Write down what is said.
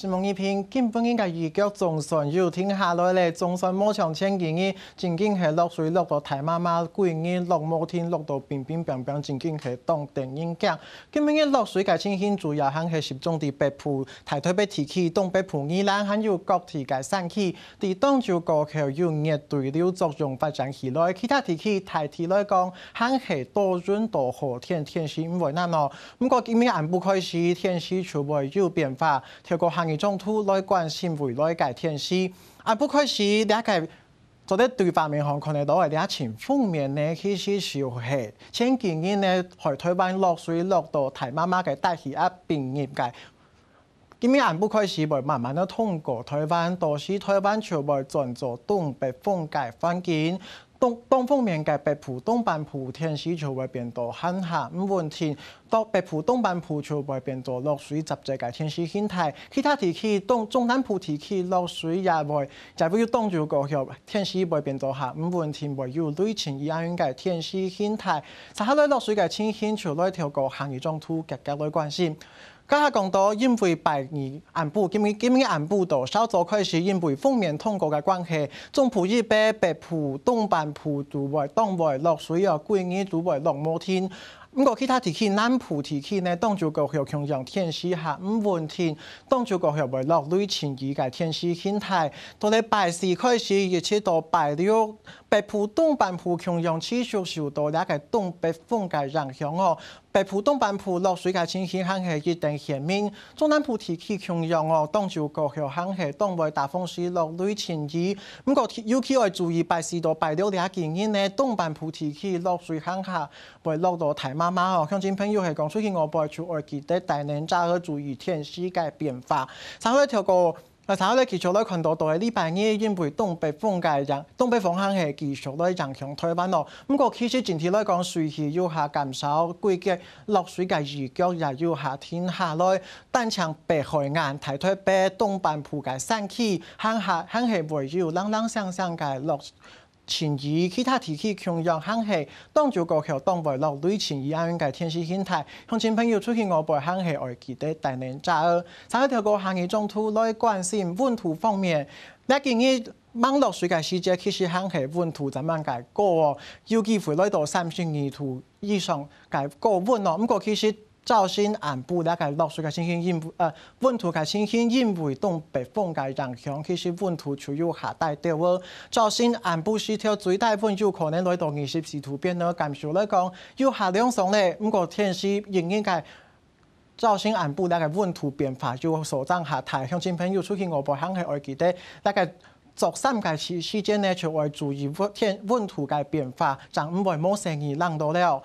是闻一片，今本应该雨腳中順，又停下来咧，中順冇長前几年，正經系落水落到大妈妈，攰嘅，落冇天落到冰冰冰冰，正經系冻電影响今本嘅落水嘅清氣主要系集中伫北部、大台北地起东北部以南，还有各地嘅山区，伫東就过后有热对流作用发展起来，其他地区大来讲，講，系多云多雨，天天气唔為難咯。过今日暗部开始天气就会有变化，超过行。嘅疆土來關心未来嘅天時，啊不愧是兩个。做啲對方面看看都多嘅啊前方面咧，開始小氣，先見呢，海台灣落水落到台媽媽嘅大氣一邊嘅，今日啊不開始會慢慢都通過台灣到時台灣就部转做東北風嘅環境。東東方面帶，北浦東半浦天時就會變到很下，午換天到北浦東半浦就會變到落水集積嘅天時形態，其他地區東中南部地區落水也會，再比要東就過橋天時會變到下，午換天會有雷陣雨啱啱嘅天時形態，稍下咧落水嘅天氣就著咧高行业中途換格加關心。家下到因为白日暗部，今年今年暗部都稍早开始因为封面通过嘅关系，中埔以北、北埔东半埔都卧、东會落水啊，貴耳都會落摩天。咁过其他地区南埔地区呢，当早高有強降天時下，唔雲天，當高個为落雷前雨嘅天時形态，到咧白時开始，一切到白了，北埔东半埔強降持续受到两个东北风嘅影响哦。係浦东半浦落水較清晰，響係一定显面；中南浦天气强弱哦，当就國後響係当面大风水落、雷陣雨。不过尤其要注意八時度，八條條件因呢，东半浦天气落水向下，會落到大妈妈哦。向亲朋友系讲出去外邊做外记得大年差好注意天气嘅变化，稍微跳过。但係咧，其術咧，看到度喺呢排因为东北风帶走，东北风向係技续咧，強強推翻咯。不过其实整体来讲，水气要下减少，季节落水嘅雨脚也要下天下来，但層被海岸提台北东半部嘅山区，向下向係围绕冷冷相相嘅落。请以其他地区强弱航海当局高考当不落雷请以安全感天使心态乡亲朋友出去外边会航海会记得带领家呃参与调高航天中途来关心温度方面毕竟以网络水改细节其实航海温度怎么样改高哦有机会来到三十二度以上改高温哦不过其实造新南部大概落水嘅情形因，呃，温度嘅情形因会冻北风嘅影响，其实温度趋于下带点。沃造新南部系条最大风有可能来到二十四度变，我感受来讲，有下两层咧。不过天时仍然介造新南部大概温度变化就手增下大，乡亲朋友出去外边乡下外记得，大概昨三界时期间咧就会注意温温度嘅变化，就唔会冇生意冷到了。